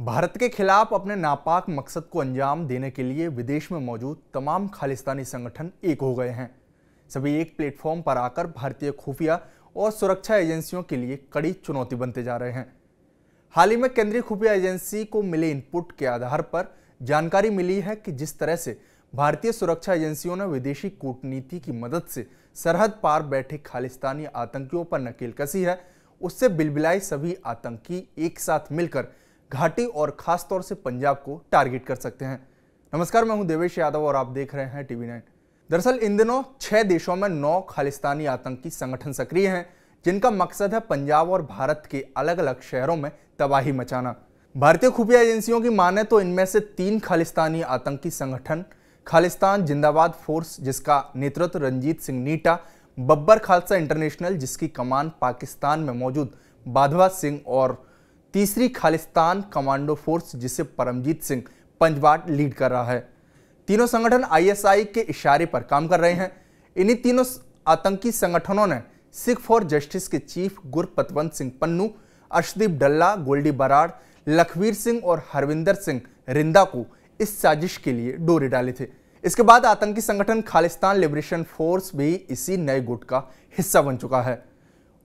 भारत के खिलाफ अपने नापाक मकसद को अंजाम देने के लिए विदेश में मौजूद तमाम खालिस्तानी संगठन एक हो गए हैं सभी एक प्लेटफॉर्म पर आकर भारतीय खुफिया और सुरक्षा एजेंसियों के लिए कड़ी चुनौती बनते जा रहे हैं हाल ही में केंद्रीय खुफिया एजेंसी को मिले इनपुट के आधार पर जानकारी मिली है कि जिस तरह से भारतीय सुरक्षा एजेंसियों ने विदेशी कूटनीति की मदद से सरहद पार बैठे खालिस्तानी आतंकियों पर नकेल कसी है उससे बिलबिलाई सभी आतंकी एक साथ मिलकर घाटी और खासतौर से पंजाब को टारगेट कर सकते हैं नमस्कार मैं हूं देवेश यादव और आप देख रहे हैं टीवी नाइन दरअसल इन दिनों छह देशों में नौ खालिस्तानी आतंकी संगठन सक्रिय हैं जिनका मकसद है पंजाब और भारत के अलग अलग शहरों में तबाही मचाना भारतीय खुफिया एजेंसियों की माने तो इनमें से तीन खालिस्तानी आतंकी संगठन खालिस्तान जिंदाबाद फोर्स जिसका नेतृत्व रंजीत सिंह नीटा बब्बर खालसा इंटरनेशनल जिसकी कमान पाकिस्तान में मौजूद बाधवा सिंह और तीसरी खालिस्तान कमांडो फोर्स जिसे परमजीत सिंह पंजवाट लीड कर रहा है तीनों संगठन आईएसआई के इशारे पर काम कर रहे हैं इन्हीं तीनों आतंकी संगठनों ने सिख फॉर जस्टिस के चीफ गुरपतवंत सिंह पन्नू अर्षदीप डल्ला गोल्डी बराड़ लखवीर सिंह और हरविंदर सिंह रिंदा को इस साजिश के लिए डोरे डाले थे इसके बाद आतंकी संगठन खालिस्तान लिबरेशन फोर्स भी इसी नए गुट का हिस्सा बन चुका है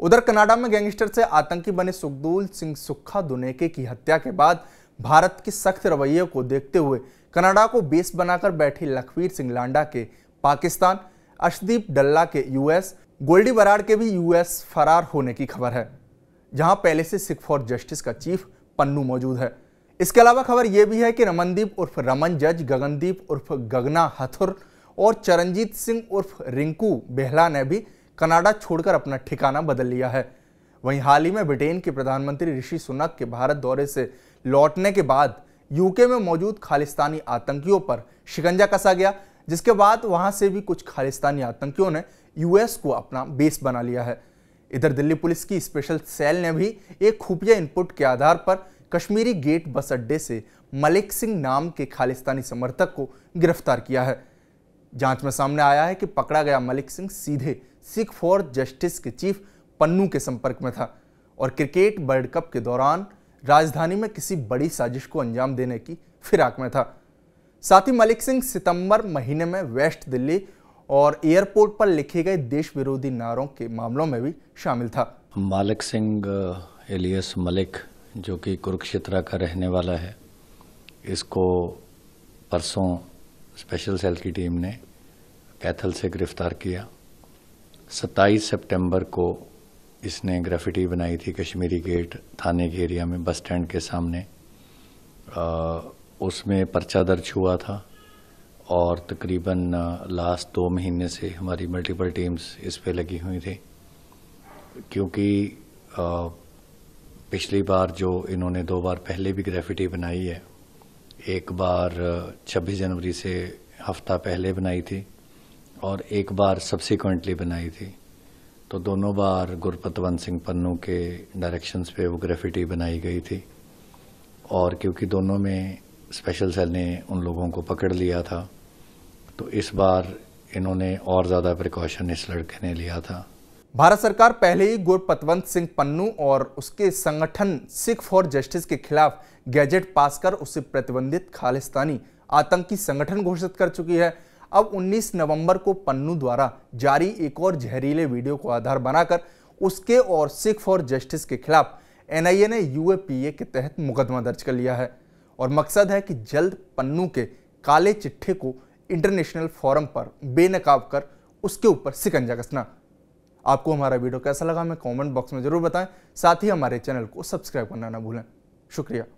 उधर कनाडा में गैंगस्टर से आतंकी बने सुखदूल सिंह सुखा दुनेके की हत्या के बाद भारत के सख्त रवैये को देखते हुए कनाडा को बेस बनाकर बैठे लखवीर सिंह लांडा के पाकिस्तान अशदीप डल्ला के यूएस गोल्डी बराड़ के भी यूएस फरार होने की खबर है जहां पहले से सिख फॉर जस्टिस का चीफ पन्नू मौजूद है इसके अलावा खबर यह भी है कि रमनदीप उर्फ रमन जज गगनदीप उर्फ गगना हथुर और चरणजीत सिंह उर्फ रिंकू बेहला ने भी कनाडा छोड़कर अपना ठिकाना बदल लिया है वहीं हाल ही में ब्रिटेन के प्रधानमंत्री ऋषि सुनक के भारत दौरे से लौटने के बाद यूके में मौजूद खालिस्तानी आतंकियों पर शिकंजा कसा गया जिसके बाद वहां से भी कुछ खालिस्तानी आतंकियों ने यूएस को अपना बेस बना लिया है इधर दिल्ली पुलिस की स्पेशल सेल ने भी एक खुफिया इनपुट के आधार पर कश्मीरी गेट बस अड्डे से मलिक सिंह नाम के खालिस्तानी समर्थक को गिरफ्तार किया है जांच में सामने आया है कि पकड़ा गया मलिक सिंह सीधे सिख फॉर जस्टिस के चीफ पन्नू के संपर्क में था और क्रिकेट वर्ल्ड कप के दौरान राजधानी में किसी बड़ी साजिश को अंजाम देने की फिराक में था साथ ही मलिक सिंह सितंबर महीने में वेस्ट दिल्ली और एयरपोर्ट पर लिखे गए देश विरोधी नारों के मामलों में भी शामिल था मालिक सिंह एलियस मलिक जो कि कुरुक्षेत्रा का रहने वाला है इसको परसों स्पेशल सेल की टीम ने कैथल से गिरफ्तार किया सत्ताईस सितंबर को इसने ग्रेफिटी बनाई थी कश्मीरी गेट थाने के एरिया में बस स्टैंड के सामने उसमें पर्चा दर्ज हुआ था और तकरीबन लास्ट दो महीने से हमारी मल्टीपल टीम्स इस पे लगी हुई थी क्योंकि पिछली बार जो इन्होंने दो बार पहले भी ग्रेफिटी बनाई है एक बार 26 जनवरी से हफ्ता पहले बनाई थी और एक बार सब्सिक्वेंटली बनाई थी तो दोनों बार गुरपतवंत सिंह पन्नू के डायरेक्शंस पे वो ग्रेफिटी बनाई गई थी और क्योंकि दोनों में स्पेशल सेल ने उन लोगों को पकड़ लिया था तो इस बार इन्होंने और ज़्यादा प्रिकॉशन इस लड़के ने लिया था भारत सरकार पहले ही गुरपतवंत सिंह पन्नू और उसके संगठन सिख फॉर जस्टिस के खिलाफ गैजेट पास कर उसे प्रतिबंधित खालिस्तानी आतंकी संगठन घोषित कर चुकी है अब 19 नवंबर को पन्नू द्वारा जारी एक और जहरीले वीडियो को आधार बनाकर उसके और सिख फॉर जस्टिस के खिलाफ एनआईए ने यूएपीए के तहत मुकदमा दर्ज कर लिया है और मकसद है कि जल्द पन्नू के काले चिट्ठे को इंटरनेशनल फोरम पर बेनकाब कर उसके ऊपर सिकंजा कसना आपको हमारा वीडियो कैसा लगा हमें कमेंट बॉक्स में ज़रूर बताएं साथ ही हमारे चैनल को सब्सक्राइब करना ना भूलें शुक्रिया